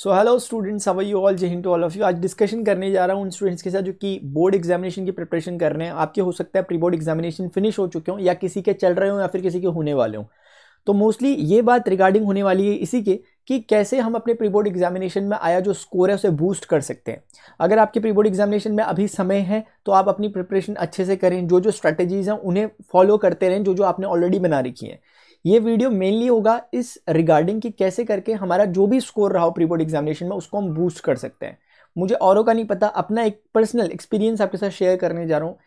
so hello students how are you all Jai Hind to all of you आज discussion करने जा रहा हूँ उन स्टूडेंट्स के साथ जो कि बोर्ड एग्जामिनेशन की प्रिपरेशन कर रहे हैं आपके हो सकता है प्री बोर्ड एग्जामिनेशन फिनिश हो चुके हों या किसी के चल रहे हों या फिर किसी के होने वाले हों तो मोस्टली ये बात रिगार्डिंग होने वाली है इसी के कि कैसे हम अपने प्री बोर्ड एग्जामिनेशन में आया जो स्कोर है उसे बूस्ट कर सकते हैं अगर आपके प्री बोर्ड एग्जामिनेशन में अभी समय है तो आप अपनी प्रिपरेशन अच्छे से करें जो जो स्ट्रैटेजीज़ हैं उन्हें फॉलो करते रहें जो जो आपने ऑलरेडी बना रखी हैं ये वीडियो मेनली होगा इस रिगार्डिंग कि कैसे करके हमारा जो भी स्कोर रहा हो प्री बोर्ड एग्जामिनेशन में उसको हम बूस्ट कर सकते हैं मुझे औरों का नहीं पता अपना एक पर्सनल एक्सपीरियंस आपके साथ शेयर करने जा रहा हूँ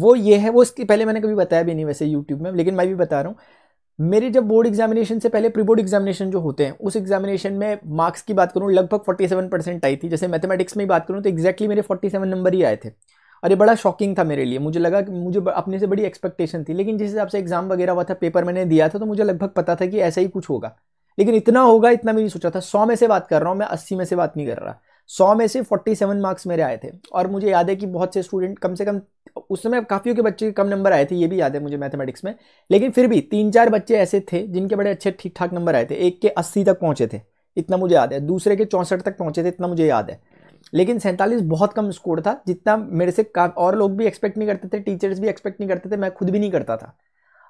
वो ये है वो इसके पहले मैंने कभी बताया भी नहीं वैसे यूट्यूब में लेकिन मैं भी बता रहा हूँ मेरे जब बोर्ड एग्जामिनेशन से पहले प्री बोर्ड एग्जामिनेशन जो होते हैं उस एग्जामिनेशन में मार्क्स की बात करूँ लगभग 47 परसेंट आई थी जैसे मैथमेटिक्स में ही बात करूँ तो एक्जैक्टली मेरे 47 नंबर ही आए थे अरे बड़ा शॉकिंग था मेरे लिए मुझे लगा कि मुझे अपने से बड़ी एक्सपेक्टेशन थी लेकिन जिस हिसाब से एग्ज़ाम वगैरह हुआ था पेपर मैंने दिया था तो मुझे लगभग पता था कि ऐसा ही कुछ होगा लेकिन इतना होगा इतना भी नहीं सोचा था सौ में से बात कर रहा हूँ मैं अस्सी में से बात नहीं कर रहा सौ में से फोर्टी सेवन मार्क्स मेरे आए थे और मुझे याद है कि बहुत से स्टूडेंट कम से कम उस समय काफ़ियों के बच्चे कम नंबर आए थे ये भी याद है मुझे मैथमेटिक्स में लेकिन फिर भी तीन चार बच्चे ऐसे थे जिनके बड़े अच्छे ठीक ठाक नंबर आए थे एक के अस्सी तक पहुँचे थे इतना मुझे याद है दूसरे के चौंसठ तक पहुँचे थे इतना मुझे याद है लेकिन सैंतालीस बहुत कम स्कोर था जितना मेरे से और लोग भी एक्सपेक्ट नहीं करते थे टीचर्स भी एक्सपेक्ट नहीं करते थे मैं खुद भी नहीं करता था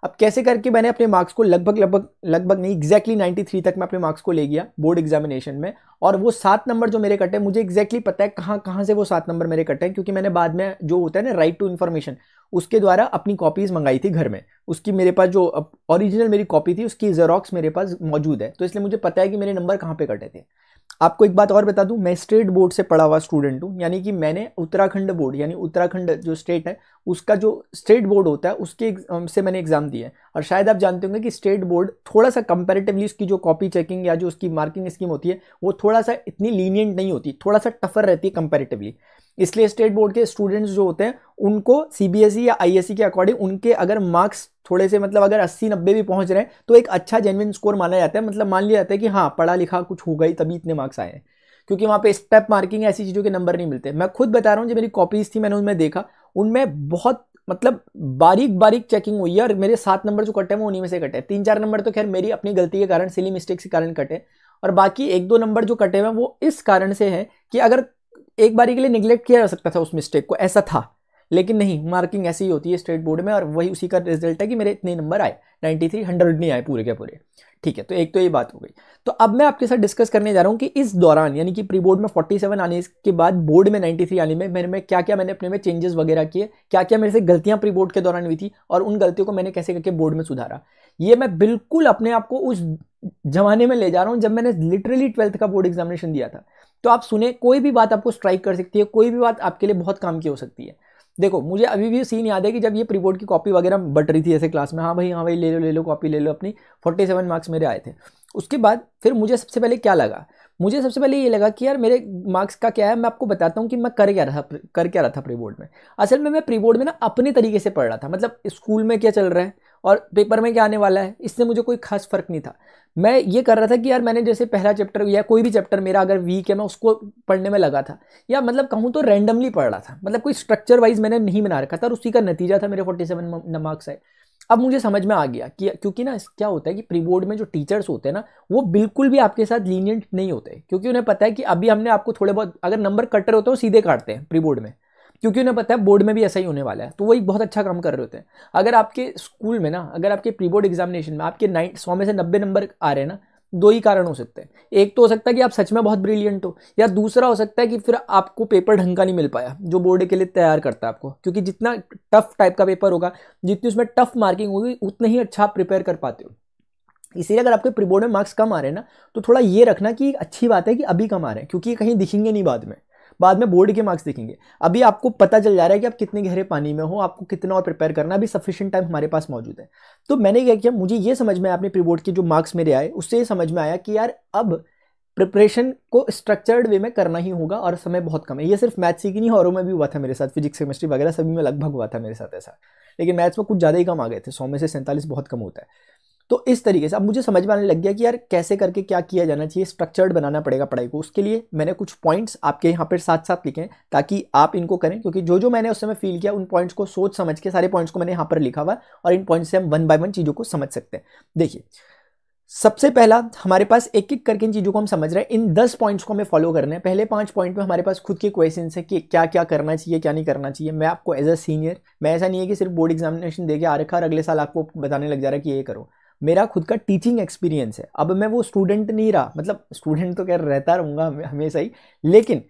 अब कैसे करके मैंने अपने मार्क्स को लगभग लगभग लगभग नहीं एग्जैक्टली नाइन्टी थ्री तक मैं अपने मार्क्स को ले गया बोर्ड एग्जामिनेशन में और वो सात नंबर जो मेरे कटे मुझे एग्जैक्टली पता है कहाँ कहाँ से वो सात नंबर मेरे कटे हैं क्योंकि मैंने बाद में जो होता है ना राइट टू इन्फॉर्मेशन उसके द्वारा अपनी कॉपीज़ मंगाई थी घर में उसकी मेरे पास जो ओरिजिनल मेरी कॉपी थी उसकी जेरोक्स मेरे पास मौजूद है तो इसलिए मुझे पता है कि मेरे नंबर कहाँ पर कटे थे आपको एक बात और बता दूं मैं स्टेट बोर्ड से पढ़ा हुआ स्टूडेंट हूँ यानी कि मैंने उत्तराखंड बोर्ड यानी उत्तराखंड जो स्टेट है उसका जो स्टेट बोर्ड होता है उसके से मैंने एग्ज़ाम दिया है और शायद आप जानते होंगे कि स्टेट बोर्ड थोड़ा सा कंपेरेटिवली उसकी जो कॉपी चेकिंग या जो उसकी मार्किंग स्कीम होती है वो थोड़ा सा इतनी लीनियंट नहीं होती थोड़ा सा टफर रहती है कंपेरेटिवली इसलिए स्टेट बोर्ड के स्टूडेंट्स जो होते हैं उनको सीबीएसई e या आईएससी e के अकॉर्डिंग उनके अगर मार्क्स थोड़े से मतलब अगर 80 90 भी पहुंच रहे हैं तो एक अच्छा जेनविन स्कोर माना जाता है मतलब मान लिया जाता है कि हाँ पढ़ा लिखा कुछ हो गई तभी इतने मार्क्स आए हैं क्योंकि वहाँ पे स्टेप मार्किंग ऐसी चीज़ों के नंबर नहीं मिलते मैं खुद बता रहा हूँ जो मेरी कॉपीज़ थी मैंने उनमें देखा उनमें बहुत मतलब बारीक बारीक चेकिंग हुई है और मेरे सात नंबर जो कटे हैं वो उन्हीं में से कटे हैं तीन चार नंबर तो खैर मेरी अपनी गलती के कारण सिली मिस्टेक्स के कारण कटे और बाकी एक दो नंबर जो कटे हुए हैं वो इस कारण से हैं कि अगर एक बारी के लिए निग्लेक्ट किया जा सकता था उस मिस्टेक को ऐसा था लेकिन नहीं मार्किंग ऐसी ही होती है स्टेट बोर्ड में और वही उसी का रिजल्ट है कि मेरे इतने नंबर आए 93 हंड्रेड नहीं आए पूरे के पूरे ठीक है तो एक तो ये बात हो गई तो अब मैं आपके साथ डिस्कस करने जा रहा हूँ कि इस दौरान यानी कि प्री बोर्ड में 47 आने के बाद बोर्ड में 93 आने में मेरे में क्या क्या मैंने अपने में चेंजेस वगैरह किए क्या क्या मेरे से गलतियाँ प्री बोर्ड के दौरान हुई थी और उन गलतियों को मैंने कैसे करके बोर्ड में सुधारा ये मैं बिल्कुल अपने आप को उस जमाने में ले जा रहा हूँ जब मैंने लिटरली ट्वेल्थ का बोर्ड एग्जामिनेशन दिया था तो आप सुने कोई भी बात आपको स्ट्राइक कर सकती है कोई भी बात आपके लिए बहुत काम की हो सकती है देखो मुझे अभी भी सीन याद है कि जब ये प्री बोर्ड की कॉपी वगैरह बट रही थी ऐसे क्लास में हाँ भाई हाँ भाई ले लो ले लो कॉपी ले लो अपनी फोर्टी सेवन मार्क्स मेरे आए थे उसके बाद फिर मुझे सबसे पहले क्या लगा मुझे सबसे पहले ये लगा कि यार मेरे मार्क्स का क्या है मैं आपको बताता हूँ कि मैं कर क्या रहा कर क्या रहा था प्री बोर्ड में असल में मैं प्री बोर्ड में ना अपने तरीके से पढ़ रहा था मतलब स्कूल में क्या चल रहा है और पेपर में क्या आने वाला है इससे मुझे कोई खास फ़र्क नहीं था मैं ये कर रहा था कि यार मैंने जैसे पहला चैप्टर या कोई भी चैप्टर मेरा अगर वीक है मैं उसको पढ़ने में लगा था या मतलब कहूँ तो रैंडमली पढ़ रहा था मतलब कोई स्ट्रक्चर वाइज मैंने नहीं बना रखा था और उसी का नतीजा था मेरे फोर्टी सेवन मार्क्स है अब मुझे समझ में आ गया कि क्योंकि ना क्या होता है कि प्री बोर्ड में जो टीचर्स होते हैं ना वो बिल्कुल भी आपके साथ लीनियंट नहीं होते क्योंकि उन्हें पता है कि अभी हमने आपको थोड़े बहुत अगर नंबर कट रहे होते हैं वो सीधे काटते हैं प्री बोर्ड में क्योंकि उन्हें पता है बोर्ड में भी ऐसा ही होने वाला है तो वो एक बहुत अच्छा काम कर रहे होते हैं अगर आपके स्कूल में ना अगर आपके प्री बोर्ड एग्जामिनेशन में आपके नाइन सौ में से नब्बे नंबर आ रहे हैं ना दो ही कारण हो सकते हैं एक तो हो सकता है कि आप सच में बहुत ब्रिलियंट हो या दूसरा हो सकता है कि फिर आपको पेपर ढंग का नहीं मिल पाया जो बोर्ड के लिए तैयार करता है आपको क्योंकि जितना टफ टाइप का पेपर होगा जितनी उसमें टफ मार्किंग होगी उतना ही अच्छा आप प्रिपेयर कर पाते हो इसीलिए अगर आपके प्री बोर्ड में मार्क्स कम आ रहे हैं ना तो थोड़ा ये रखना कि अच्छी बात है कि अभी कम आ रहे हैं क्योंकि कहीं दिखेंगे नहीं बाद में बाद में बोर्ड के मार्क्स देखेंगे अभी आपको पता चल जा रहा है कि आप कितने गहरे पानी में हो आपको कितना और प्रिपेयर करना अभी सफिशियंट टाइम हमारे पास मौजूद है तो मैंने क्या किया मुझे ये समझ में आपने प्री बोर्ड के जो मार्क्स मेरे आए उससे ये समझ में आया कि यार अब प्रिपरेशन को स्ट्रक्चर्ड वे में करना ही होगा और समय बहुत कम है ये सिर्फ मैथ्स ही नहीं और में भी हुआ था मेरे साथ फिजिक्स केमिस्ट्री वगैरह सभी में लगभग हुआ था मेरे साथ ऐसा लेकिन मैथ्स में कुछ ज़्यादा ही कम आ गए थे सौ में से सैंतालीस बहुत कम होता है तो इस तरीके से अब मुझे समझ में आने लग गया कि यार कैसे करके क्या किया जाना चाहिए स्ट्रक्चर्ड बनाना पड़ेगा पढ़ाई को उसके लिए मैंने कुछ पॉइंट्स आपके यहाँ पर साथ साथ लिखे ताकि आप इनको करें क्योंकि जो जो मैंने उस समय फील किया उन पॉइंट्स को सोच समझ के सारे पॉइंट्स को मैंने यहाँ पर लिखा हुआ और इन पॉइंट्स से हम वन बाय वन चीज़ों को समझ सकते हैं देखिए सबसे पहला हमारे पास एक एक करके इन चीज़ों को हम समझ रहे हैं इन दस पॉइंट्स को हमें फॉलो रहे हैं पहले पांच पॉइंट में हमारे पास खुद के क्वेश्चन है कि क्या क्या करना चाहिए क्या नहीं करना चाहिए मैं आपको एज अ सीनियर मैं ऐसा नहीं है कि सिर्फ बोर्ड एग्जामिनेशन देकर आ रखा और अगले साल आपको बताने लग जा रहा है कि ये करो मेरा खुद का टीचिंग एक्सपीरियंस है अब मैं वो स्टूडेंट नहीं रहा मतलब स्टूडेंट तो खैर रहता रहूँगा हमेशा ही लेकिन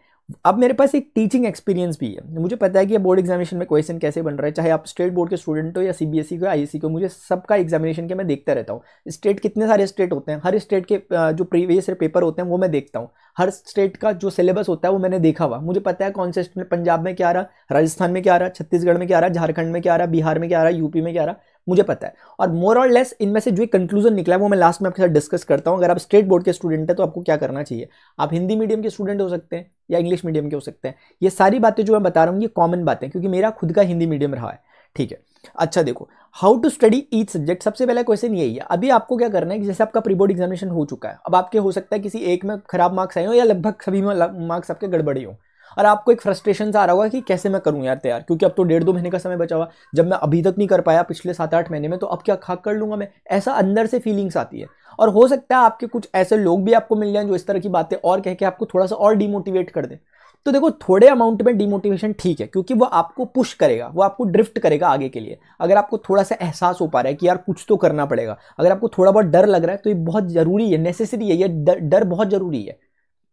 अब मेरे पास एक टीचिंग एक्सपीरियंस भी है मुझे पता है कि बोर्ड एग्जामिनेशन में क्वेश्चन कैसे बन रहा है चाहे आप स्टेट बोर्ड के स्टूडेंट हो या सी बी एस ई को आई सी को मुझे सबका एग्जामिनेशन के मैं देखता रहता हूँ स्टेट कितने सारे स्टेट होते हैं हर स्टेट के जो प्रीवियस पेपर होते हैं वो मैं देखता हूँ हर स्टेट का जो सिलेबस होता है वो मैंने देखा हुआ मुझे पता है कौन से स्टेट में पंजाब में क्या आ रहा राजस्थान में क्या आ रहा छत्तीसगढ़ में क्या आ रहा झारखंड में क्या आ रहा बिहार में क्या आ रहा यूपी में क्या आ रहा मुझे पता है और मोर और लेस इनमें से जो कंक्लूजन निकला है वो मैं लास्ट में आपके साथ डिस्कस करता हूँ अगर आप स्टेट बोर्ड के स्टूडेंट हैं तो आपको क्या करना चाहिए आप हिंदी मीडियम के स्टूडेंट हो सकते हैं या इंग्लिश मीडियम के हो सकते हैं ये सारी बातें जो मैं बता रहा हूँ ये कॉमन बातें क्योंकि मेरा खुद का हिंदी मीडियम रहा है ठीक है अच्छा देखो how to study each subject सबसे पहला क्वेश्चन यही है अभी आपको क्या करना है कि जैसे आपका प्री बोर्ड एग्जामिनेशन हो चुका है अब आपके हो सकता है किसी एक में खराब मार्क्स आए हो या लगभग सभी में मार्क्स आपके गड़बड़ी हों और आपको एक फ्रस्ट्रेशन सा आ रहा होगा कि कैसे मैं करूँ यार तैयार क्योंकि अब तो डेढ़ दो महीने का समय बचा हुआ जब मैं अभी तक नहीं कर पाया पिछले सात आठ महीने में तो अब क्या खाक कर लूँगा मैं ऐसा अंदर से फीलिंग्स आती है और हो सकता है आपके कुछ ऐसे लोग भी आपको मिल जाएं जो इस तरह की बातें और कह के आपको थोड़ा सा और डिमोटिवेट कर दें तो देखो थोड़े अमाउंट में डिमोटिवेशन ठीक है क्योंकि वो आपको पुश करेगा वो आपको ड्रिफ्ट करेगा आगे के लिए अगर आपको थोड़ा सा एहसास हो पा रहा है कि यार कुछ तो करना पड़ेगा अगर आपको थोड़ा बहुत डर लग रहा है तो ये बहुत ज़रूरी है नेसेसरी है ये डर बहुत ज़रूरी है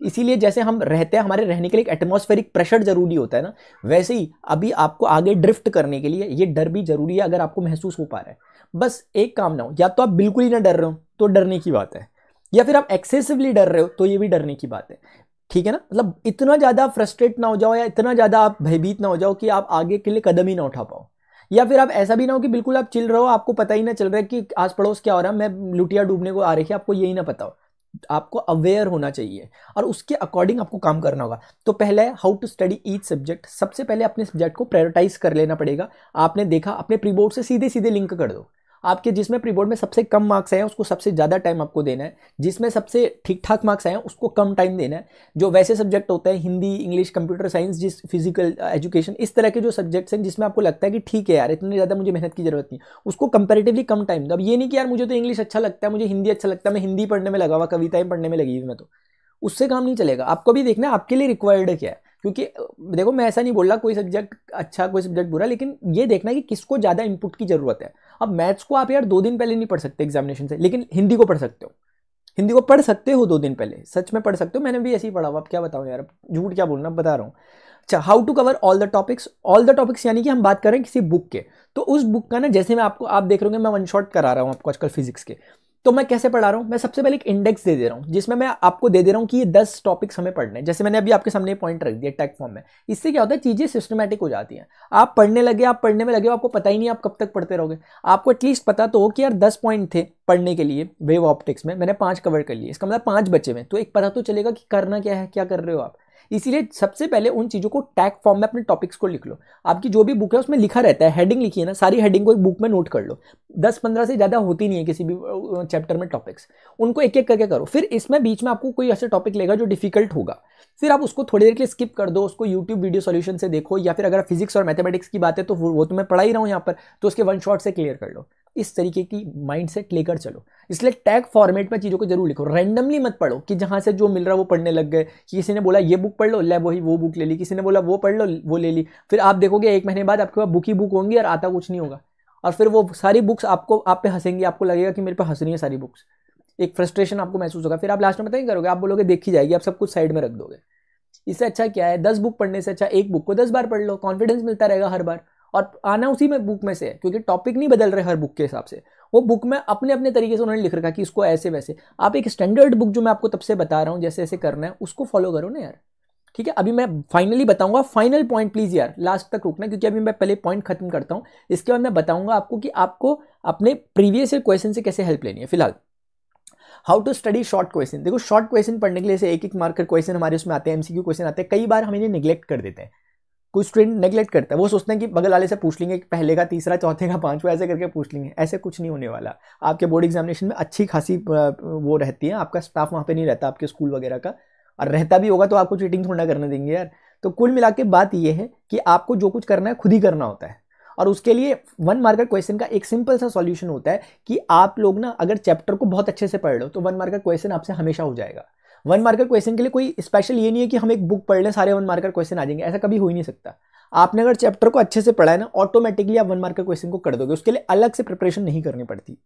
इसीलिए जैसे हम रहते हैं हमारे रहने के लिए एक एटमोस्फेरिक प्रेशर ज़रूरी होता है ना वैसे ही अभी आपको आगे ड्रिफ्ट करने के लिए ये डर भी ज़रूरी है अगर आपको महसूस हो पा रहा है बस एक काम ना हो या तो आप बिल्कुल ही ना डर रहे हो तो डरने की बात है या फिर आप एक्सेसिवली डर रहे हो तो ये भी डरने की बात है ठीक है ना मतलब इतना ज़्यादा फ्रस्ट्रेट ना हो जाओ या इतना ज़्यादा आप भयभीत ना हो जाओ कि आप आगे के लिए कदम ही ना उठा पाओ या फिर आप ऐसा भी ना हो कि बिल्कुल आप चिल रहे हो आपको पता ही ना चल रहा है कि आस पड़ोस क्या हो रहा है मैं लुटिया डूबने को आ रही है आपको यही ना पता हो आपको अवेयर होना चाहिए और उसके अकॉर्डिंग आपको काम करना होगा तो पहले how to study each subject सबसे पहले अपने सब्जेक्ट को प्रायोरिटाइज कर लेना पड़ेगा आपने देखा अपने प्री बोर्ड से सीधे सीधे लिंक कर दो आपके जिसमें प्री बोर्ड में सबसे कम मार्क्स आए हैं उसको सबसे ज़्यादा टाइम आपको देना है जिसमें सबसे ठीक ठाक मार्क्स आए हैं उसको कम टाइम देना है जो वैसे सब्जेक्ट होते हैं हिंदी इंग्लिश कंप्यूटर साइंस जिस फिजिकल एजुकेशन uh, इस तरह के जो सब्जेक्ट्स हैं जिसमें आपको लगता है कि ठीक है यार इतनी ज़्यादा मुझे मेहनत की जरूरत नहीं उसको कंपेरेटिवली कम टाइम दो अब ये नहीं कि यार मुझे तो इंग्लिश अच्छा लगता है मुझे हिंदी अच्छा लगता है मैं हिंदी पढ़ने में लगा हुआ कविताएं पढ़ने में लगी हुई मैं तो उससे काम नहीं चलेगा आपको भी देखना है आपके लिए रिक्वायर्ड है क्या है क्योंकि देखो मैं ऐसा नहीं बोल रहा कोई सब्जेक्ट अच्छा कोई सब्जेक्ट बुरा लेकिन ये देखना है कि किसको ज़्यादा इनपुट की ज़रूरत है अब मैथ्स को आप यार दो दिन पहले नहीं पढ़ सकते एग्जामिनेशन से लेकिन हिंदी को पढ़ सकते हो हिंदी को पढ़ सकते हो दो दिन पहले सच में पढ़ सकते हो मैंने भी ऐसे ही पढ़ा हुआ आप क्या बताऊँ यार झूठ क्या बोलना बता रहा हूँ अच्छा how to cover all the topics all the topics यानी कि हम बात कर रहे हैं किसी बुक के तो उस बुक का ना जैसे मैं आपको आप देख रहे हो मैं वन शॉट करा रहा हूँ आपको आजकल फिजिक्स के तो मैं कैसे पढ़ा रहा हूँ मैं सबसे पहले एक इंडेक्स दे दे रहा हूँ जिसमें मैं आपको दे दे रहा हूँ कि ये दस टॉपिक्स हमें पढ़ने हैं जैसे मैंने अभी आपके सामने पॉइंट रख दिया टैग फॉर्म में इससे क्या होता है चीज़ें सिस्टमेटिक हो जाती हैं आप पढ़ने लगे आप पढ़ने में लगे हो आपको पता ही नहीं आप कब तक पढ़ते रहोगे आपको एटलीस्ट पता तो हो कि यार दस पॉइंट थे पढ़ने के लिए वेव ऑप्टिक्स में मैंने पाँच कवर कर लिए इसका मतलब पाँच बच्चे में तो एक पता तो चलेगा कि करना क्या है क्या कर रहे हो आप इसीलिए सबसे पहले उन चीज़ों को टैग फॉर्म में अपने टॉपिक्स को लिख लो आपकी जो भी बुक है उसमें लिखा रहता है हेडिंग लिखी है ना सारी हेडिंग को एक बुक में नोट कर लो दस पंद्रह से ज़्यादा होती नहीं है किसी भी चैप्टर में टॉपिक्स उनको एक एक करके करो फिर इसमें बीच में आपको कोई ऐसे टॉपिक लेगा जो डिफिकल्ट होगा फिर आप उसको थोड़ी देर के लिए स्किप कर दो उसको यूट्यूब वीडियो सोल्यूशन से देखो या फिर अगर फिजिक्स और मैथमेटिक्स की बात है तो वो तो मैं पढ़ा ही रहा हूँ यहाँ पर तो उसके वन शॉट से क्लियर कर लो इस तरीके की माइंडसेट लेकर चलो इसलिए टैग फॉर्मेट में चीज़ों को जरूर लिखो रैंडमली मत पढ़ो कि जहाँ से जो मिल रहा है वो पढ़ने लग गए किसी ने बोला ये बुक पढ़ लो ले वही वो बुक ले ली किसी ने बोला वो पढ़ लो वो ले ली फिर आप देखोगे एक महीने बाद आपके पास बुक ही बुक होंगी और आता कुछ नहीं होगा और फिर वो सारी बुक्स आपको आप पे हंसेंगी आपको लगेगा कि मेरे पे हंस रही है सारी बुक्स एक फ्रस्ट्रेशन आपको महसूस होगा फिर आप लास्ट में पता नहीं करोगे आप बोलोगे देखी जाएगी आप सब कुछ साइड में रख दोगे इससे अच्छा क्या है दस बुक पढ़ने से अच्छा एक बुक को दस बार पढ़ लो कॉन्फिडेंस मिलता रहेगा हर बार और आना उसी में बुक में से है क्योंकि टॉपिक नहीं बदल रहे हर बुक के हिसाब से वो बुक में अपने अपने तरीके से उन्होंने लिख रखा कि इसको ऐसे वैसे आप एक स्टैंडर्ड बुक जो मैं आपको तब से बता रहा हूँ जैसे ऐसे करना है उसको फॉलो करो ना यार ठीक है अभी मैं फाइनली बताऊंगा फाइनल पॉइंट प्लीज़ यार लास्ट तक रुकना क्योंकि अभी मैं पहले पॉइंट खत्म करता हूँ इसके बाद मैं बताऊंगा आपको कि आपको अपने प्रीवियस क्वेश्चन से कैसे हेल्प लेनी है फिलहाल how to study short question देखो शॉर्ट क्वेश्चन पढ़ने के लिए से एक एक मार्कर क्वेश्चन हमारे उसमें आते हैं एमसीक्यू क्वेश्चन आते हैं कई बार हम इन्हें निगलेक्ट कर देते हैं कोई स्टूडेंट नेगलेक्ट करता है वो सोचते हैं कि बगल वाले से पूछ लेंगे पहले का तीसरा चौथे का पांचवा ऐसे करके पूछ लेंगे ऐसे कुछ नहीं होने वाला आपके बोर्ड एग्जामिनेशन में अच्छी खासी वो रहती है आपका स्टाफ वहाँ पर नहीं रहता आपके स्कूल वगैरह का और रहता भी होगा तो आपको चीटिंग थोड़ा करने देंगे यार तो कुल मिला के बात यह है कि आपको जो कुछ करना है खुद ही करना होता है और उसके लिए वन मार्कर क्वेश्चन का एक सिंपल सा सॉल्यूशन होता है कि आप लोग ना अगर चैप्टर को बहुत अच्छे से पढ़ लो तो वन मार्कर क्वेश्चन आपसे हमेशा हो जाएगा वन मार्कर क्वेश्चन के लिए कोई स्पेशल ये नहीं है कि हम एक बुक पढ़ लें सारे वन मार्कर क्वेश्चन आ जाएंगे ऐसा कभी हो ही नहीं सकता आपने अगर चैप्टर को अच्छे से पढ़ा है ना ऑटोमेटिकली आप वन मार्कर क्वेश्चन को कर दोगे उसके लिए अलग से प्रिपरेशन नहीं करनी पड़ती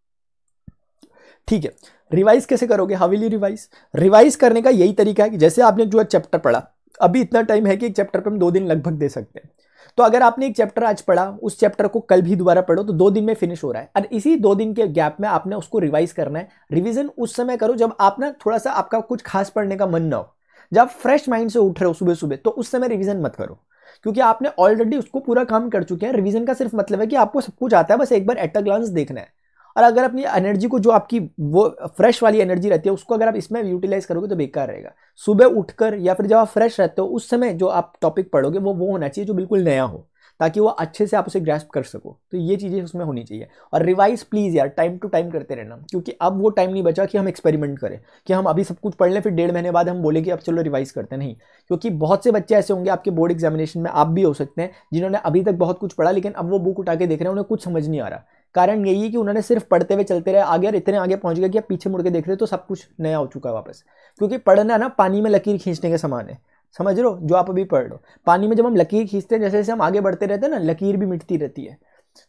ठीक है रिवाइज कैसे करोगे हवेली रिवाइज रिवाइज करने का यही तरीका है कि जैसे आपने जो चैप्टर पढ़ा अभी इतना टाइम है कि एक चैप्टर पर हम दो दिन लगभग दे सकते हैं तो अगर आपने एक चैप्टर आज पढ़ा उस चैप्टर को कल भी दोबारा पढ़ो तो दो दिन में फिनिश हो रहा है और इसी दो दिन के गैप में आपने उसको रिवाइज करना है रिविजन उस समय करो जब आप ना थोड़ा सा आपका कुछ खास पढ़ने का मन ना हो जब फ्रेश माइंड से उठ रहे हो सुबह सुबह तो उस समय रिविजन मत करो क्योंकि आपने ऑलरेडी उसको पूरा काम कर चुके हैं रिविजन का सिर्फ मतलब है कि आपको सब कुछ आता है बस एक बार एट अ ग्लांस देखना है और अगर अपनी एनर्जी को जो आपकी वो फ्रेश वाली एनर्जी रहती है उसको अगर आप इसमें यूटिलाइज करोगे तो बेकार रहेगा सुबह उठकर या फिर जब आप फ्रेश रहते हो उस समय जो आप टॉपिक पढ़ोगे वो वो होना चाहिए जो बिल्कुल नया हो ताकि वो अच्छे से आप उसे ग्रेस्प कर सको तो ये चीज़ें उसमें होनी चाहिए और रिवाइज प्लीज़ यार टाइम टू टाइम करते रहना क्योंकि अब वो टाइम नहीं बचा कि हम एक्सपेरिमेंट करें कि हम अभी सब कुछ पढ़ लें फिर डेढ़ महीने बाद हम बोले कि अब चलो रिवाइज करते नहीं क्योंकि बहुत से बच्चे ऐसे होंगे आपके बोर्ड एग्जामिनेशन में आप भी हो सकते हैं जिन्होंने अभी तक बहुत कुछ पढ़ा लेकिन अब वो बुक उठा के देख रहे हैं उन्हें कुछ समझ नहीं आ रहा कारण यही है कि उन्होंने सिर्फ पढ़ते हुए चलते रहे आगे और इतने आगे पहुंच गए कि आप पीछे मुड़ के देख रहे हो तो सब कुछ नया हो चुका है वापस क्योंकि पढ़ना ना पानी में लकीर खींचने के समान है समझ रहे हो जो आप अभी पढ़ लो पानी में जब हम लकीर खींचते हैं जैसे जैसे हम आगे बढ़ते रहते हैं ना लकीर भी मिटती रहती है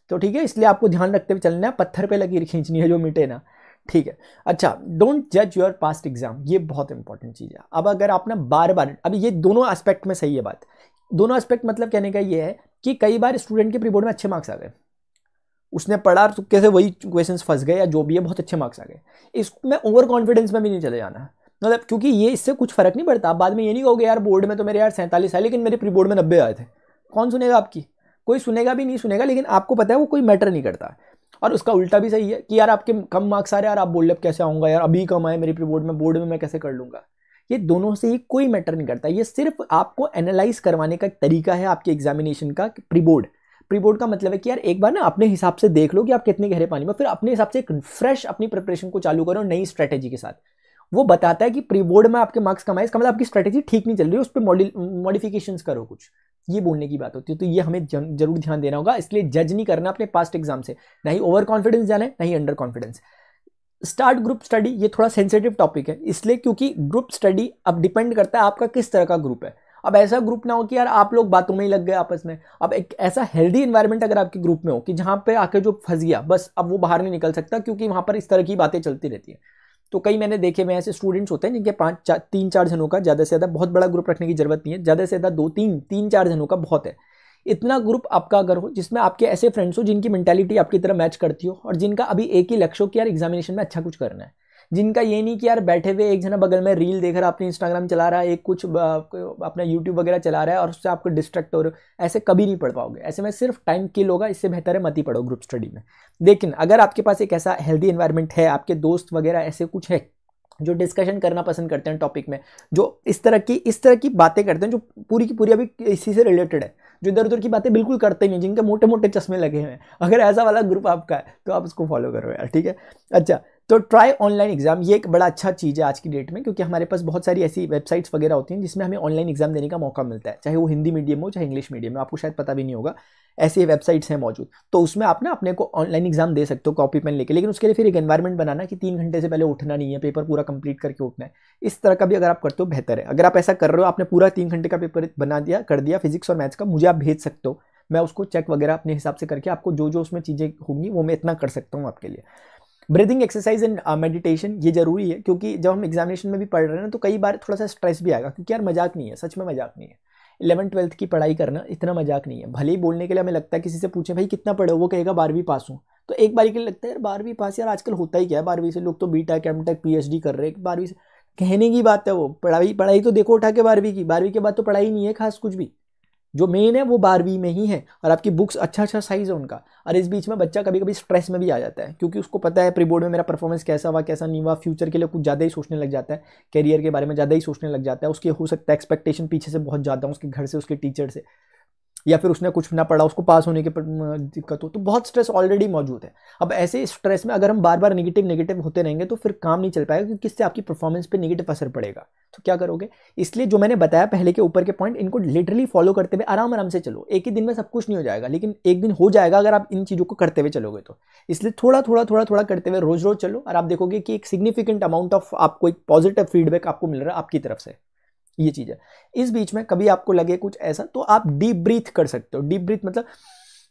तो ठीक है इसलिए आपको ध्यान रखते हुए चलना है पत्थर पर लकीर खींचनी है जो मिटे ना ठीक है अच्छा डोंट जज योर पास्ट एग्जाम ये बहुत इंपॉर्टेंट चीज़ है अब अगर आपने बार बार अभी ये दोनों एस्पेक्ट में सही है बात दोनों एस्पेक्ट मतलब कहने का ये है कि कई बार स्टूडेंट के प्री बोर्ड में अच्छे मार्क्स आ गए उसने पढ़ा तो कैसे वही क्वेश्चन फंस गए या जो भी है बहुत अच्छे मार्क्स आ गए इसमें ओवर कॉन्फिडेंस में भी नहीं चले जाना मतलब क्योंकि ये इससे कुछ फ़र्क नहीं पड़ता आप बाद में ये नहीं कहोगे यार बोर्ड में तो मेरे यार सैंतालीस आए लेकिन मेरे प्री बोर्ड में नब्बे आए थे कौन सुनेगा आपकी कोई सुनेगा भी नहीं सुनेगा लेकिन आपको पता है वो कोई मैटर नहीं करता और उसका उल्टा भी सही है कि यार आपके कम मार्क्स आ रहे हैं यार आप रहे अब कैसे आऊँगा यार अभी कम आए मेरे प्री बोर्ड में बोर्ड में मैं कैसे कर लूँगा ये दोनों से ही कोई मैटर नहीं करता ये सिर्फ आपको एनालाइज करवाने का तरीका है आपके एग्जामिनेशन का प्री बोर्ड प्री बोर्ड का मतलब है कि यार एक बार ना अपने हिसाब से देख लो कि आप कितने गहरे पानी में फिर अपने हिसाब से एक फ्रेश अपनी प्रिपरेशन को चालू करो नई स्ट्रैटेजी के साथ वो बताता है कि प्री बोर्ड में आपके मार्क्स कमाए इसका मतलब आपकी स्ट्रैटेजी ठीक नहीं चल रही उस पर मॉडिफिकेशन करो कुछ ये बोलने की बात होती है तो ये हमें जरूर ध्यान देना होगा इसलिए जज नहीं करना अपने पास्ट एग्जाम से ना ही ओवर कॉन्फिडेंस जाना है ना ही under confidence start group study ये थोड़ा सेंसिटिव टॉपिक है इसलिए क्योंकि ग्रुप स्टडी अब डिपेंड करता है आपका किस तरह का ग्रुप है अब ऐसा ग्रुप ना हो कि यार आप लोग बातों में ही लग गए आपस में अब एक ऐसा हेल्दी इन्वायरमेंट अगर आपके ग्रुप में हो कि जहाँ पे आके जो फंस गया बस अब वो बाहर नहीं निकल सकता क्योंकि वहाँ पर इस तरह की बातें चलती रहती हैं तो कई मैंने देखे मैं ऐसे स्टूडेंट्स होते हैं जिनके पाँच चार तीन चार जनों का ज़्यादा से ज़्यादा बहुत बड़ा ग्रुप रखने की जरूरत नहीं है ज़्यादा से ज़्यादा दो तीन तीन चार जनों का बहुत है इतना ग्रुप आपका अगर हो जिसमें आपके ऐसे फ्रेंड्स हो जिनकी मेंटेलिटी आपकी तरह मैच करती हो और जिनका अभी एक ही लक्ष्य हो कि यार एग्जामिनेशन में अच्छा कुछ करना है जिनका ये नहीं कि यार बैठे हुए एक जना बगल में रील देख रहा अपने इंस्टाग्राम चला रहा है एक कुछ अपना यूट्यूब वगैरह चला रहा है और उससे आपको डिस्ट्रैक्ट हो रहे हो ऐसे कभी नहीं पढ़ पाओगे ऐसे में सिर्फ टाइम किल होगा इससे बेहतर है मत ही पढ़ो ग्रुप स्टडी में लेकिन अगर आपके पास एक ऐसा हेल्दी इन्वायरमेंट है आपके दोस्त वगैरह ऐसे कुछ है जो डिस्कशन करना पसंद करते हैं टॉपिक में जो इस तरह की इस तरह की बातें करते हैं जो पूरी की पूरी अभी इसी से रिलेटेड है जो इधर उधर की बातें बिल्कुल करते नहीं जिनके मोटे मोटे चश्मे लगे हुए हैं अगर ऐसा वाला ग्रुप आपका है तो आप उसको फॉलो करो यार ठीक है अच्छा तो ट्राई ऑनलाइन एग्ज़ाम ये एक बड़ा अच्छा चीज़ है आज की डेट में क्योंकि हमारे पास बहुत सारी ऐसी वेबसाइट्स वगैरह होती हैं जिसमें हमें ऑनलाइन एग्ज़ाम देने का मौका मिलता है चाहे वो हिंदी मीडियम हो चाहे इंग्लिश मीडियम हो आपको शायद पता भी नहीं होगा ऐसी वेबसाइट्स हैं मौजूद तो उसमें आप ना अपने को ऑनलाइन एग्ज़ाम दे सकते हो कॉपी पेन लेकर लेकिन उसके लिए फिर एक एनवायरमेंट बनाना कि तीन घंटे से पहले उठना नहीं है पेपर पूरा कंप्लीट करके उठना है इस तरह का भी अगर आप करते हो बेहतर है अगर आप ऐसा कर रहे हो आपने पूरा तीन घंटे का पेपर बना दिया कर दिया फिजिक्स और मैथ्स का मुझे आप भेज सकते हो मैं उसको चेक वगैरह अपने हिसाब से करके आपको जो जो उसमें चीज़ें होंगी वो मैं इतना कर सकता हूँ आपके लिए ब्रीदिंग एक्सरसाइज एंड मेडिटेशन ये जरूरी है क्योंकि जब हम एग्जामिनेशन में भी पढ़ रहे हैं ना तो कई बार थोड़ा सा स्ट्रेस भी आएगा क्योंकि यार मजाक नहीं है सच में मजाक नहीं है इलेवन ट्वेल्थ की पढ़ाई करना इतना मजाक नहीं है भले ही बोलने के लिए हमें लगता है किसी से पूछे भाई कितना पढ़े वो कहेगा बारहवीं पास हूँ तो एक बार के लिए लगता है यार बारहवीं पास यार आजकल होता ही क्या है बारहवीं से लोग तो B tech M tech P कर रहे हैं बारहवीं से कहने की बात है वो पढ़ाई पढ़ाई तो देखो उठा के बारहवीं की बारहवीं के बाद तो पढ़ाई नहीं है खास कुछ भी जो मेन है वो बारहवीं में ही है और आपकी बुक्स अच्छा अच्छा साइज़ है उनका और इस बीच में बच्चा कभी कभी स्ट्रेस में भी आ जाता है क्योंकि उसको पता है प्री बोर्ड में मेरा परफॉर्मेंस कैसा हुआ कैसा नहीं हुआ फ्यूचर के लिए कुछ ज़्यादा ही सोचने लग जाता है करियर के बारे में ज़्यादा ही सोचने लग जाता है उसके हो सकता है एक्सपेक्टेशन पीछे से बहुत ज़्यादा उसके घर से उसके टीचर से या फिर उसने कुछ ना पढ़ा उसको पास होने की दिक्कत हो तो बहुत स्ट्रेस ऑलरेडी मौजूद है अब ऐसे स्ट्रेस में अगर हम बार बार निगेटिव निगेटिव होते रहेंगे तो फिर काम नहीं चल पाएगा क्योंकि किससे आपकी परफॉर्मेंस पर निगेटिव असर पड़ेगा तो क्या करोगे इसलिए जो मैंने बताया पहले के ऊपर के पॉइंट इनको लिटरली फॉलो करते हुए आराम आराम से चलो एक ही दिन में सब कुछ नहीं हो जाएगा लेकिन एक दिन हो जाएगा अगर आप इन चीज़ों को करते हुए चलोगे तो इसलिए थोड़ा थोड़ा थोड़ा थोड़ा करते हुए रोज़ रोज़ चलो और आप देखोगे कि एक सिग्निफिकेंट अमाउंट ऑफ आपको एक पॉजिटिव फीडबैक आपको मिल रहा है आपकी तरफ से ये चीज़ है इस बीच में कभी आपको लगे कुछ ऐसा तो आप डीप ब्रीथ कर सकते हो डीप ब्रीथ मतलब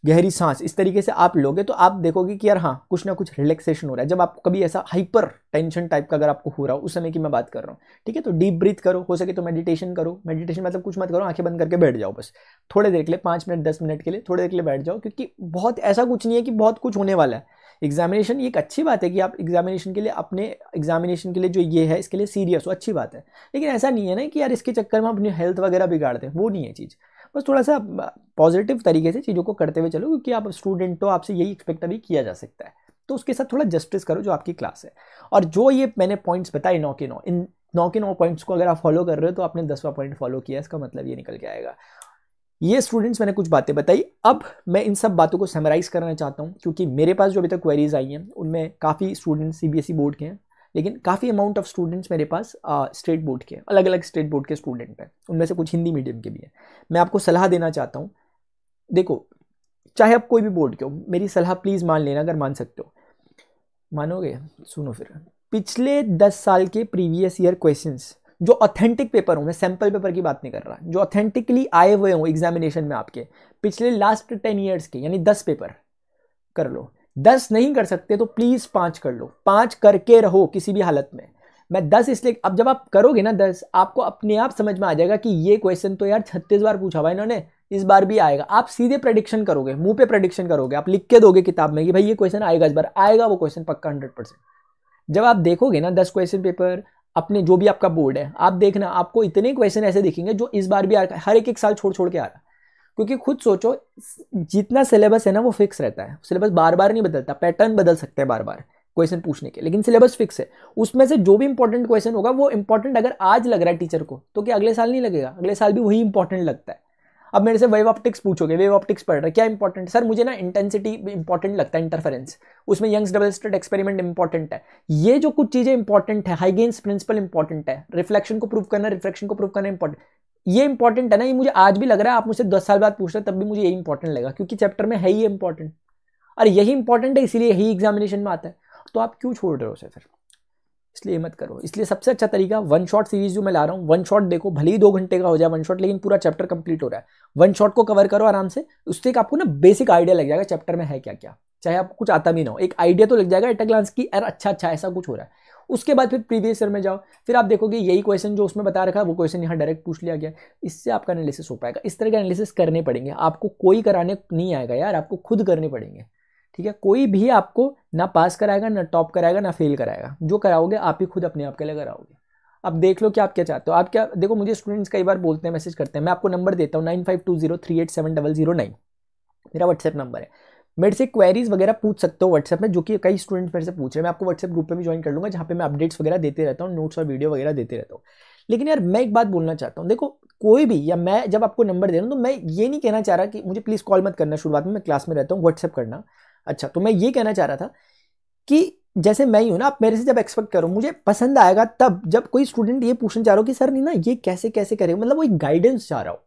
गहरी सांस इस तरीके से आप लोगे तो आप देखोगे कि यार हाँ कुछ ना कुछ रिलैक्सेशन हो रहा है जब आप कभी ऐसा हाइपर टेंशन टाइप का अगर आपको हो रहा हो उस समय की मैं बात कर रहा हूँ ठीक है तो डीप ब्रीथ करो हो सके तो मेडिटेशन करो मेडिटेशन मतलब कुछ मत करो आंखें बंद करके बैठ जाओ बस थोड़े देर के लिए पाँच मिनट दस मिनट के लिए थोड़ी देर के लिए बैठ जाओ क्योंकि बहुत ऐसा कुछ नहीं है कि बहुत कुछ होने वाला है एग्जामिनेशन ये एक अच्छी बात है कि आप एग्जामिनेशन के लिए अपने एग्जामिनेशन के लिए जो ये है इसके लिए सीरियस हो अच्छी बात है लेकिन ऐसा नहीं है ना कि यार इसके चक्कर में अपनी हेल्थ वगैरह बिगाड़ दें वो नहीं है चीज़ बस थोड़ा सा पॉजिटिव तरीके से चीज़ों को करते हुए चलो क्योंकि आप स्टूडेंट हो आपसे यही एक्सपेक्ट अभी किया जा सकता है तो उसके साथ थोड़ा जस्टिस करो जो आपकी क्लास है और जो ये मैंने पॉइंट्स बताए नौ के नौ इन नौ के नौ पॉइंट्स को अगर आप फॉलो कर रहे हो तो आपने दसवा पॉइंट फॉलो किया इसका मतलब ये निकल के आएगा ये स्टूडेंट्स मैंने कुछ बातें बताई अब मैं इन सब बातों को समराइज़ करना चाहता हूँ क्योंकि मेरे पास जो अभी तक क्वेरीज़ आई हैं उनमें काफ़ी स्टूडेंट्स सी बोर्ड के हैं लेकिन काफ़ी अमाउंट ऑफ स्टूडेंट्स मेरे पास स्टेट बोर्ड के अलग अलग स्टेट बोर्ड के स्टूडेंट हैं उनमें से कुछ हिंदी मीडियम के भी हैं मैं आपको सलाह देना चाहता हूँ देखो चाहे आप कोई भी बोर्ड के हो मेरी सलाह प्लीज़ मान लेना अगर मान सकते हो मानोगे सुनो फिर पिछले दस साल के प्रीवियस ईयर क्वेश्चंस जो ऑथेंटिक पेपर हूँ मैं सैम्पल पेपर की बात नहीं कर रहा जो ऑथेंटिकली आए हुए हों एग्जामिनेशन में आपके पिछले लास्ट टेन ईयर्स के यानी दस पेपर कर लो दस नहीं कर सकते तो प्लीज़ पाँच कर लो पाँच करके रहो किसी भी हालत में मैं दस इसलिए अब जब आप करोगे ना दस आपको अपने आप समझ में आ जाएगा कि ये क्वेश्चन तो यार छत्तीस बार पूछा हुआ इन्होंने इस बार भी आएगा आप सीधे प्रडिक्शन करोगे मुंह पे प्रडिक्शन करोगे आप लिख के दोगे किताब में कि भाई ये क्वेश्चन आएगा इस बार आएगा वो क्वेश्चन पक्का हंड्रेड परसेंट जब आप देखोगे ना दस क्वेश्चन पेपर अपने जो भी आपका बोर्ड है आप देखना आपको इतने क्वेश्चन ऐसे दिखेंगे जो इस बार भी आ रहा है हर एक एक साल छोड़ छोड़ के आ रहा है क्योंकि खुद सोचो जितना सिलेबस है ना वो फिक्स रहता है सिलेबस बार बार नहीं बदलता पैटर्न बदल सकते हैं बार बार क्वेश्चन पूछने के लेकिन सिलेबस फिक्स है उसमें से जो भी इंपॉर्टेंट क्वेश्चन होगा वो इंपॉर्टेंट अगर आज लग रहा है टीचर को तो क्या अगले साल नहीं लगेगा अगले साल भी वही इंपॉर्टेंट लगता है अब मेरे से वेव ऑप्टिक्स पूछोगे वेव ऑप्टिक्स पढ़ रहे क्या इंपॉर्टेंट सर मुझे ना इंटेंसिटी इंपॉर्टेंट लगता है इंटरफेरेंस उसमें Young's double slit experiment important है ये जो कुछ चीज़ें इंपॉर्टेंट है हाइगेंस प्रिंसिपल इंपॉर्टेंट है रिफ्लेक्शन को प्रूव करना रिफ्लेक्शन को प्रूव करना इंपॉर्टेंट ये इंपॉर्टेंट है ना ये मुझे आज भी लग रहा है आप मुझसे दस साल बाद पूछ रहे तब भी मुझे ये इंपॉर्टेंट लगा क्योंकि चैप्टर में है ही इंपॉर्टेंट और यही इंपॉर्टेंट है इसीलिए यही एग्जामिनेशन में आता है तो आप क्यों छोड़ रहे हो सर इसलिए मत करो इसलिए सबसे अच्छा तरीका वन शॉट सीरीज जो मैं ला रहा हूँ वन शॉट देखो भले ही दो घंटे का हो जाए वन शॉट लेकिन पूरा चैप्टर कंप्लीट हो रहा है वन शॉट को कवर करो आराम से उससे एक आपको ना बेसिक आइडिया लग जाएगा चैप्टर में है क्या क्या चाहे आपको कुछ आता भी ना हो एक आइडिया तो लग जाएगा एट अ ग्लांस की यार अच्छा अच्छा ऐसा कुछ हो रहा है उसके बाद फिर प्रीवियस ईयर में जाओ फिर आप देखोगे यही क्वेश्चन जो उसमें बता रखा है वो क्वेश्चन यहाँ डायरेक्ट पूछ लिया गया इससे आपका एनालिसिस हो पाएगा इस तरह के एनालिसिस करने पड़ेंगे आपको कोई कराने नहीं आएगा यार आपको खुद करने पड़ेंगे ठीक है कोई भी आपको ना पास कराएगा ना टॉप कराएगा ना फेल कराएगा जो कराओगे आप ही खुद अपने आप के लिए कराओगे अब देख लो कि आप क्या चाहते हो आप क्या देखो मुझे स्टूडेंट्स कई बार बोलते हैं मैसेज करते हैं मैं आपको नंबर देता हूँ nine five two zero three eight seven double zero nine मेरा व्हाट्सएप नंबर है मेरे से क्वेरीज वगैरह पूछ सकते हो व्हाट्सएप में जो कि कई स्टूडेंट्स मेरे से पूछ रहे हैं मैं आपको व्हाट्सएप ग्रुप पे भी ज्वाइन कर लूँगा जहाँ पे मैं अपडेट्स वगैरह देते रहता हूँ नोट्स और वीडियो वगैरह देते रहता हूँ लेकिन यार मैं एक बात बोलना चाहता हूँ देखो कोई भी या मैं जब आपको नंबर दे रहा हूँ तो मैं ये नहीं कहना चाह रहा कि मुझे प्लीज़ कॉल मत करना शुरुआत में मैं क्लास में रहता हूँ व्हाट्सएप करना अच्छा तो मैं ये कहना चाह रहा था कि जैसे मैं ही हूँ ना आप मेरे से जब एक्सपेक्ट करो मुझे पसंद आएगा तब जब कोई स्टूडेंट ये पूछना चाह रहा हो कि सर नहीं ना ये कैसे कैसे करेगा मतलब वो एक गाइडेंस चाह रहा हो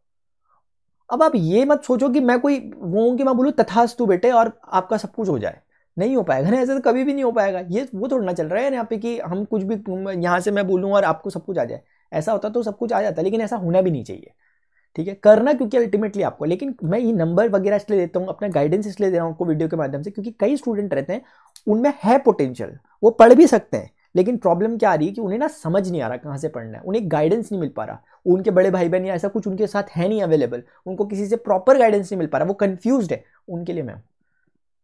अब आप ये मत सोचो कि मैं कोई वो हूँ कि मैं बोलूँ तथास्तु बेटे और आपका सब कुछ हो जाए नहीं हो पाएगा ना ऐसे तो कभी भी नहीं हो पाएगा ये वो थोड़ा ना चल रहा है यहाँ पे कि हम कुछ भी यहाँ से मैं बोलूँ और आपको सब कुछ आ जाए ऐसा होता तो सब कुछ आ जाता लेकिन ऐसा होना भी नहीं चाहिए ठीक है करना क्योंकि अल्टीमेटली आपको लेकिन मैं ये नंबर वगैरह इसलिए देता हूँ अपना गाइडेंस इसलिए दे रहा हूँ आपको वीडियो के माध्यम से क्योंकि कई स्टूडेंट रहते हैं उनमें है पोटेंशियल वो पढ़ भी सकते हैं लेकिन प्रॉब्लम क्या आ रही है कि उन्हें ना समझ नहीं आ रहा कहाँ से पढ़ना है उन्हें गाइडेंस नहीं मिल पा रहा उनके बड़े भाई बहन या ऐसा कुछ उनके साथ है नहीं अवेलेबल उनको किसी से प्रॉपर गाइडेंस नहीं मिल पा रहा वो कन्फ्यूज है उनके लिए मैं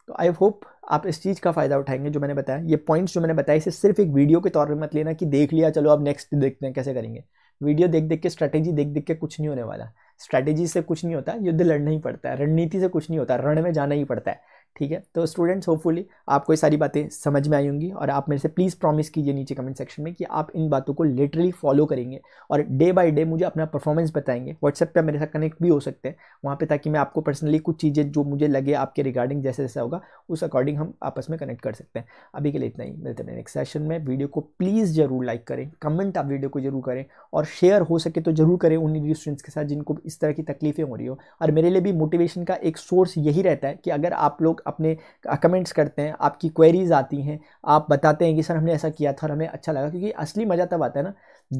तो आई होप आप इस चीज़ का फ़ायदा उठाएंगे जो मैंने बताया ये पॉइंट्स जो मैंने बताया इसे सिर्फ एक वीडियो के तौर पर मत लेना कि देख लिया चलो अब नेक्स्ट देखते हैं कैसे करेंगे वीडियो देख देख के स्ट्रैटेजी देख देख के कुछ नहीं होने वाला स्ट्रैटेजी से कुछ नहीं होता युद्ध लड़ना ही पड़ता है रणनीति से कुछ नहीं होता रण में जाना ही पड़ता है ठीक है तो स्टूडेंट्स होपफुली आपको ये सारी बातें समझ में आई होंगी और आप मेरे से प्लीज़ प्रॉमिस कीजिए नीचे कमेंट सेक्शन में कि आप इन बातों को लिटरली फॉलो करेंगे और डे बाय डे मुझे अपना परफॉर्मेंस बताएंगे व्हाट्सएप पे मेरे साथ कनेक्ट भी हो सकते हैं वहाँ पे ताकि मैं आपको पर्सनली कुछ चीज़ें जो मुझे लगे आपके रिगार्डिंग जैसे जैसा होगा उस अकॉर्डिंग हम आपस में कनेक्ट कर सकते हैं अभी के लिए इतना ही मिलते हैं नेक्स्ट सेशन में वीडियो को प्लीज़ ज़रूर लाइक करें कमेंट आप वीडियो को ज़रूर करें और शेयर हो सके तो ज़रूर करें उन स्टूडेंट्स के साथ जिनको इस तरह की तकलीफ़ें हो रही हो और मेरे लिए भी मोटिवेशन का एक सोर्स यही रहता है कि अगर आप लोग अपने कमेंट्स करते हैं आपकी क्वेरीज़ आती हैं आप बताते हैं कि सर हमने ऐसा किया था और हमें अच्छा लगा क्योंकि असली मज़ा तब आता है ना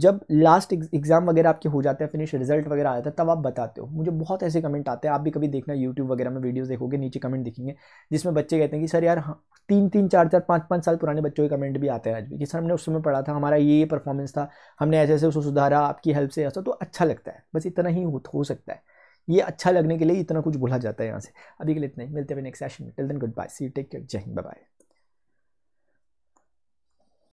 जब लास्ट एग्ज़ाम वगैरह आपके हो जाते हैं फिनिश रिजल्ट वगैरह आ जाता है तब आप बताते हो मुझे बहुत ऐसे कमेंट आते हैं आप भी कभी देखना यूट्यूब वगैरह में वीडियोज़ देखोगे नीचे कमेंट दिखेंगे जिसमें बच्चे कहते हैं कि सर यार हाँ, तीन तीन चार चार पाँच पाँच साल पुराने बच्चों के कमेंट भी आते हैं आज भी कि सर हमने उस समय पढ़ा था हमारा ये परफॉर्मेंस था हमने ऐसे ऐसे उसको सुधारा आपकी हेल्प से ऐसा तो अच्छा लगता है बस इतना ही हो सकता है ये अच्छा लगने के लिए इतना कुछ बोला जाता है यहाँ से अभी के लिए इतना ही मिलते हैं नेक्स्ट सेशन में till then good bye see take care Jai Hind bye